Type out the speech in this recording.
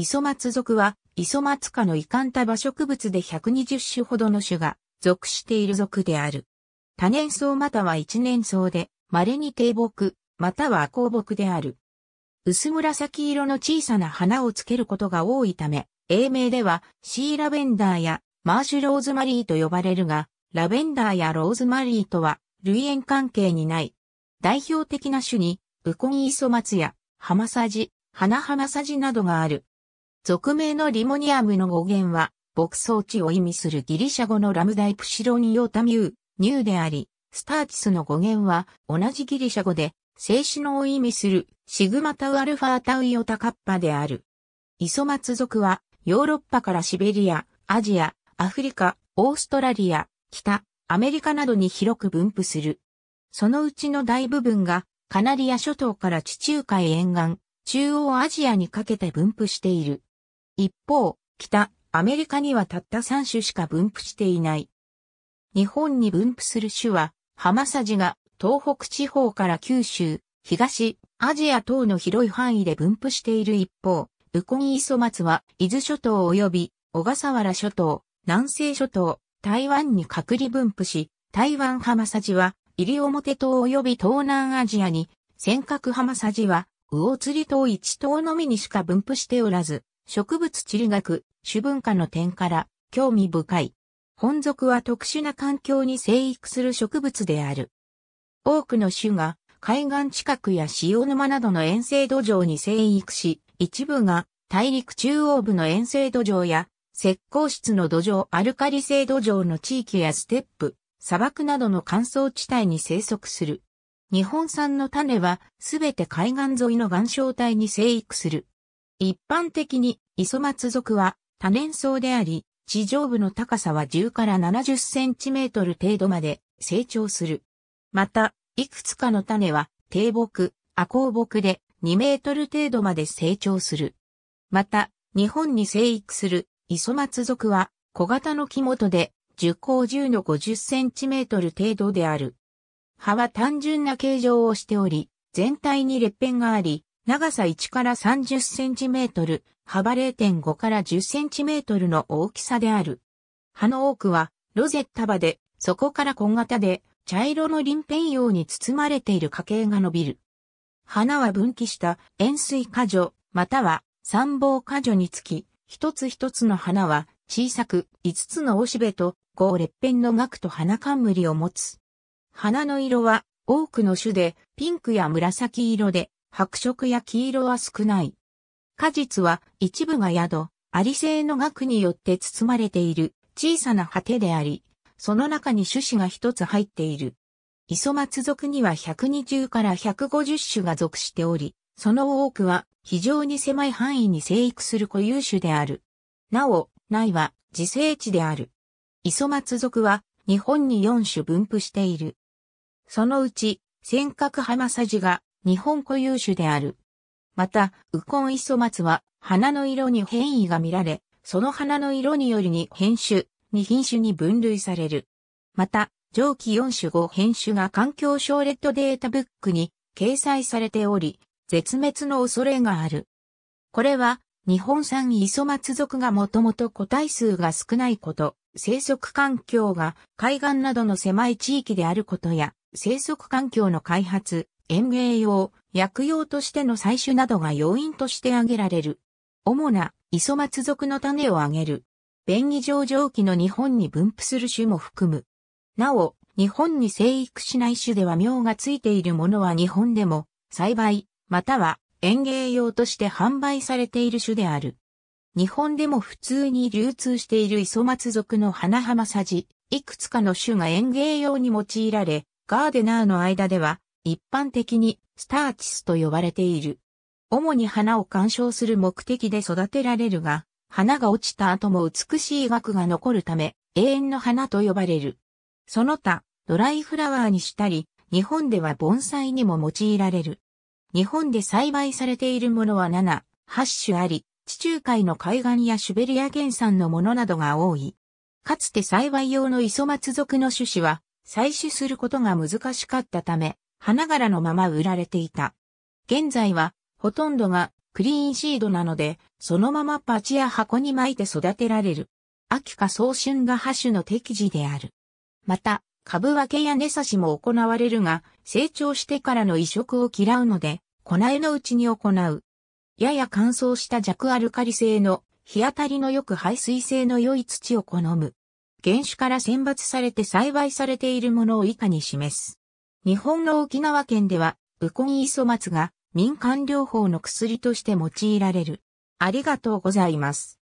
磯松属は、磯松科の遺憾多場植物で120種ほどの種が属している属である。多年草または一年草で、稀に低木、または高木である。薄紫色の小さな花をつけることが多いため、英名ではシーラベンダーやマーシュローズマリーと呼ばれるが、ラベンダーやローズマリーとは類縁関係にない。代表的な種に、ウコンイソマツやハマサジ、ハナハマサジなどがある。俗名のリモニアムの語源は、牧草地を意味するギリシャ語のラムダイプシロニオタミュー、ニューであり、スターチスの語源は同じギリシャ語で、静止のを意味するシグマタウアルファタウイオタカッパである。イソマツ族はヨーロッパからシベリア、アジア、アフリカ、オーストラリア、北、アメリカなどに広く分布する。そのうちの大部分がカナリア諸島から地中海沿岸、中央アジアにかけて分布している。一方、北、アメリカにはたった3種しか分布していない。日本に分布する種は、ハマサジが東北地方から九州、東、アジア等の広い範囲で分布している一方、ウコンイソマツは伊豆諸島及び小笠原諸島、南西諸島、台湾に隔離分布し、台湾ハマサジは西表島及び東南アジアに、尖閣ハマサジは魚釣島一島のみにしか分布しておらず、植物地理学、種文化の点から興味深い。本属は特殊な環境に生育する植物である。多くの種が海岸近くや潮沼などの遠征土壌に生育し、一部が大陸中央部の遠征土壌や石膏質の土壌アルカリ性土壌の地域やステップ、砂漠などの乾燥地帯に生息する。日本産の種はすべて海岸沿いの岩礁帯に生育する。一般的に、磯松属は多年草であり、地上部の高さは10から70センチメートル程度まで成長する。また、いくつかの種は低木、亜高木で2メートル程度まで成長する。また、日本に生育する磯松属は小型の木元で樹高10の50センチメートル程度である。葉は単純な形状をしており、全体に裂片があり、長さ1から30センチメートル、幅0.5から10センチメートルの大きさである。葉の多くは、ロゼッタ葉で、そこから小型で、茶色の鱗片葉に包まれている花茎が伸びる。花は分岐した円錐花序、または三房花序につき、一つ一つの花は小さく五つのおしべと五列片の額と花冠を持つ。花の色は多くの種でピンクや紫色で白色や黄色は少ない。果実は一部が宿、アリ製の額によって包まれている小さな果てであり、その中に種子が一つ入っている。磯松族には120から150種が属しており、その多くは非常に狭い範囲に生育する固有種である。なお、苗は自生地である。磯松族は日本に4種分布している。そのうち、尖閣浜サジが日本固有種である。また、ウコンイソマツは花の色に変異が見られ、その花の色によりに変種、に品種に分類される。また、上記4種5変種が環境省レッドデータブックに掲載されており、絶滅の恐れがある。これは、日本産イソマツ属がもともと個体数が少ないこと、生息環境が海岸などの狭い地域であることや、生息環境の開発、園芸用、薬用としての採取などが要因として挙げられる。主な、磯松属の種を挙げる。便宜上蒸気の日本に分布する種も含む。なお、日本に生育しない種では苗がついているものは日本でも、栽培、または園芸用として販売されている種である。日本でも普通に流通している磯松属の花浜さじ、いくつかの種が園芸用に用いられ、ガーデナーの間では一般的にスターチスと呼ばれている。主に花を鑑賞する目的で育てられるが、花が落ちた後も美しい額が残るため、永遠の花と呼ばれる。その他、ドライフラワーにしたり、日本では盆栽にも用いられる。日本で栽培されているものは7、8種あり、地中海の海岸やシベリア原産のものなどが多い。かつて栽培用の磯松属の種子は採取することが難しかったため、花柄のまま売られていた。現在は、ほとんどがクリーンシードなので、そのままパチや箱に巻いて育てられる。秋か早春がハ種の適時である。また、株分けや根差しも行われるが、成長してからの移植を嫌うので、粉いのうちに行う。やや乾燥した弱アルカリ性の、日当たりの良く排水性の良い土を好む。原種から選抜されて栽培されているものを以下に示す。日本の沖縄県では、ウコンイソマツが民間療法の薬として用いられる。ありがとうございます。